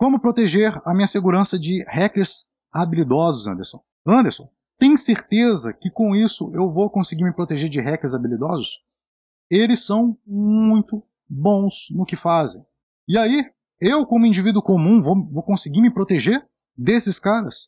Como proteger a minha segurança de hackers habilidosos, Anderson? Anderson, tem certeza que com isso eu vou conseguir me proteger de hackers habilidosos? Eles são muito bons no que fazem. E aí, eu, como indivíduo comum, vou, vou conseguir me proteger desses caras?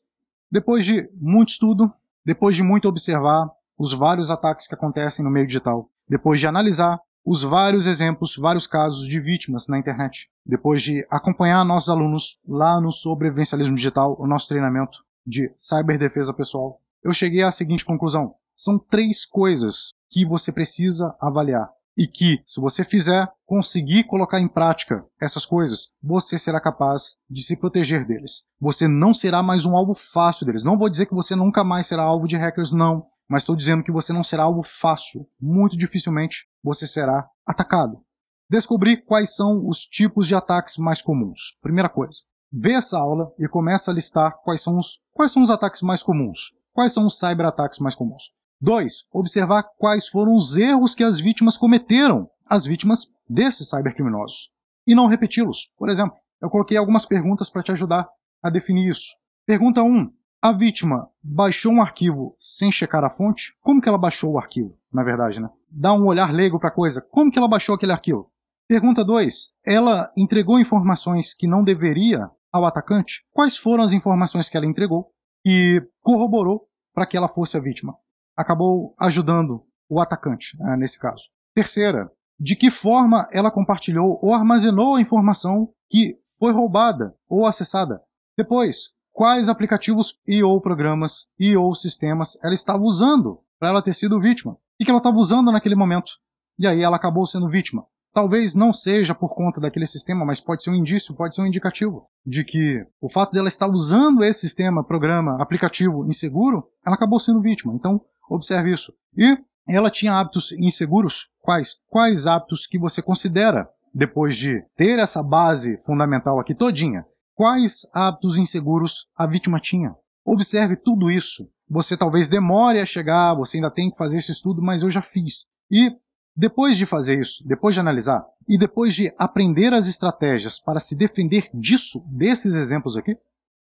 Depois de muito estudo, depois de muito observar os vários ataques que acontecem no meio digital, depois de analisar os vários exemplos, vários casos de vítimas na internet, depois de acompanhar nossos alunos lá no Sobrevivencialismo Digital, o nosso treinamento de cyberdefesa pessoal, eu cheguei à seguinte conclusão: são três coisas que você precisa avaliar e que, se você fizer, conseguir colocar em prática essas coisas, você será capaz de se proteger deles. Você não será mais um alvo fácil deles. Não vou dizer que você nunca mais será alvo de hackers, não mas estou dizendo que você não será algo fácil. Muito dificilmente você será atacado. Descobrir quais são os tipos de ataques mais comuns. Primeira coisa, vê essa aula e começa a listar quais são os, quais são os ataques mais comuns. Quais são os cyberataques mais comuns? 2. Observar quais foram os erros que as vítimas cometeram, as vítimas desses cybercriminosos, e não repeti-los. Por exemplo, eu coloquei algumas perguntas para te ajudar a definir isso. Pergunta 1. Um, a vítima baixou um arquivo sem checar a fonte? Como que ela baixou o arquivo, na verdade, né? Dá um olhar leigo para a coisa. Como que ela baixou aquele arquivo? Pergunta 2. Ela entregou informações que não deveria ao atacante? Quais foram as informações que ela entregou e corroborou para que ela fosse a vítima? Acabou ajudando o atacante, né, nesse caso. Terceira. De que forma ela compartilhou ou armazenou a informação que foi roubada ou acessada? Depois, quais aplicativos e ou programas e ou sistemas ela estava usando para ela ter sido vítima e que ela estava usando naquele momento. E aí ela acabou sendo vítima. Talvez não seja por conta daquele sistema, mas pode ser um indício, pode ser um indicativo de que o fato dela estar usando esse sistema, programa, aplicativo inseguro, ela acabou sendo vítima. Então, observe isso. E ela tinha hábitos inseguros? Quais? Quais hábitos que você considera depois de ter essa base fundamental aqui todinha Quais hábitos inseguros a vítima tinha? Observe tudo isso. Você talvez demore a chegar, você ainda tem que fazer esse estudo, mas eu já fiz. E depois de fazer isso, depois de analisar e depois de aprender as estratégias para se defender disso, desses exemplos aqui,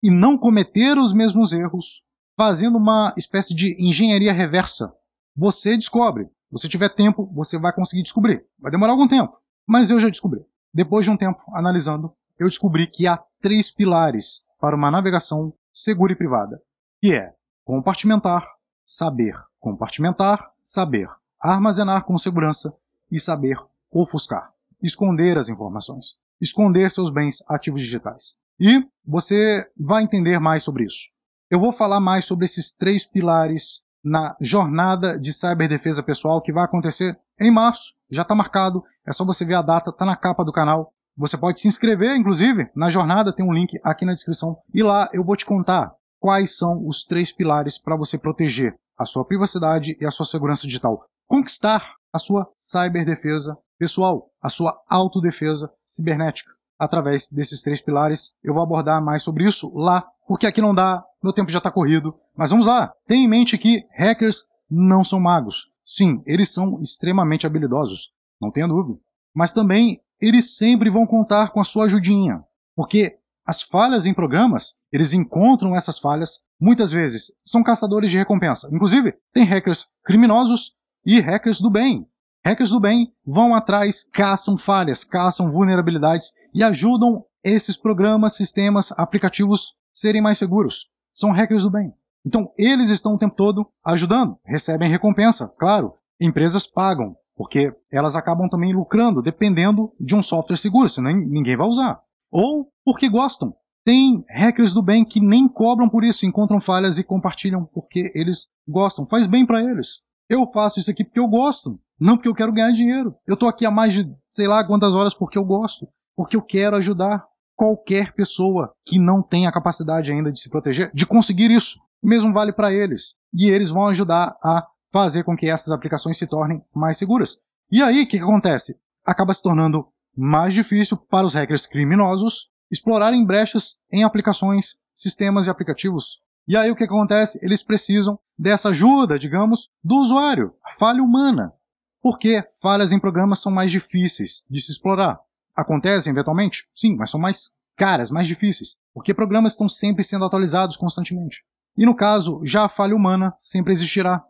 e não cometer os mesmos erros, fazendo uma espécie de engenharia reversa, você descobre. Você tiver tempo, você vai conseguir descobrir. Vai demorar algum tempo, mas eu já descobri. Depois de um tempo analisando, eu descobri que há três pilares para uma navegação segura e privada, que é compartimentar, saber compartimentar, saber armazenar com segurança e saber ofuscar, esconder as informações, esconder seus bens ativos digitais. E você vai entender mais sobre isso. Eu vou falar mais sobre esses três pilares na jornada de ciberdefesa pessoal que vai acontecer em março, já está marcado, é só você ver a data, está na capa do canal. Você pode se inscrever, inclusive, na jornada, tem um link aqui na descrição. E lá eu vou te contar quais são os três pilares para você proteger a sua privacidade e a sua segurança digital. Conquistar a sua cyberdefesa pessoal, a sua autodefesa cibernética. Através desses três pilares, eu vou abordar mais sobre isso lá, porque aqui não dá, meu tempo já está corrido. Mas vamos lá, tenha em mente que hackers não são magos. Sim, eles são extremamente habilidosos, não tenha dúvida. Mas também eles sempre vão contar com a sua ajudinha, porque as falhas em programas, eles encontram essas falhas muitas vezes, são caçadores de recompensa. Inclusive, tem hackers criminosos e hackers do bem. Hackers do bem vão atrás, caçam falhas, caçam vulnerabilidades e ajudam esses programas, sistemas, aplicativos serem mais seguros. São hackers do bem. Então, eles estão o tempo todo ajudando, recebem recompensa, claro. Empresas pagam porque elas acabam também lucrando dependendo de um software seguro, senão ninguém vai usar. Ou porque gostam. Tem hackers do bem que nem cobram por isso, encontram falhas e compartilham porque eles gostam. Faz bem para eles. Eu faço isso aqui porque eu gosto, não porque eu quero ganhar dinheiro. Eu estou aqui há mais de sei lá quantas horas porque eu gosto, porque eu quero ajudar qualquer pessoa que não tem a capacidade ainda de se proteger, de conseguir isso. O mesmo vale para eles. E eles vão ajudar a fazer com que essas aplicações se tornem mais seguras. E aí, o que, que acontece? Acaba se tornando mais difícil para os hackers criminosos explorarem brechas em aplicações, sistemas e aplicativos. E aí, o que, que acontece? Eles precisam dessa ajuda, digamos, do usuário, falha humana. Porque falhas em programas são mais difíceis de se explorar. Acontecem eventualmente? Sim, mas são mais caras, mais difíceis, porque programas estão sempre sendo atualizados constantemente. E no caso, já a falha humana sempre existirá,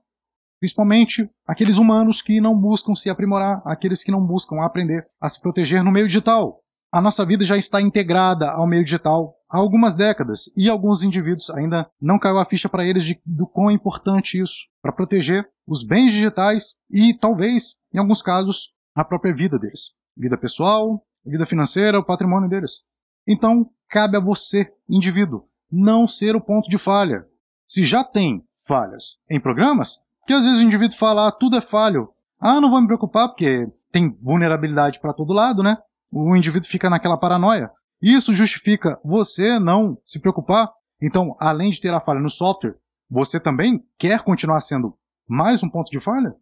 Principalmente aqueles humanos que não buscam se aprimorar, aqueles que não buscam aprender a se proteger no meio digital. A nossa vida já está integrada ao meio digital há algumas décadas e alguns indivíduos ainda não caiu a ficha para eles de, do quão importante isso para proteger os bens digitais e talvez, em alguns casos, a própria vida deles, vida pessoal, vida financeira, o patrimônio deles. Então, cabe a você, indivíduo, não ser o ponto de falha. Se já tem falhas em programas, porque às vezes o indivíduo fala, ah, tudo é falho. Ah, não vou me preocupar porque tem vulnerabilidade para todo lado, né? O indivíduo fica naquela paranoia. Isso justifica você não se preocupar. Então, além de ter a falha no software, você também quer continuar sendo mais um ponto de falha?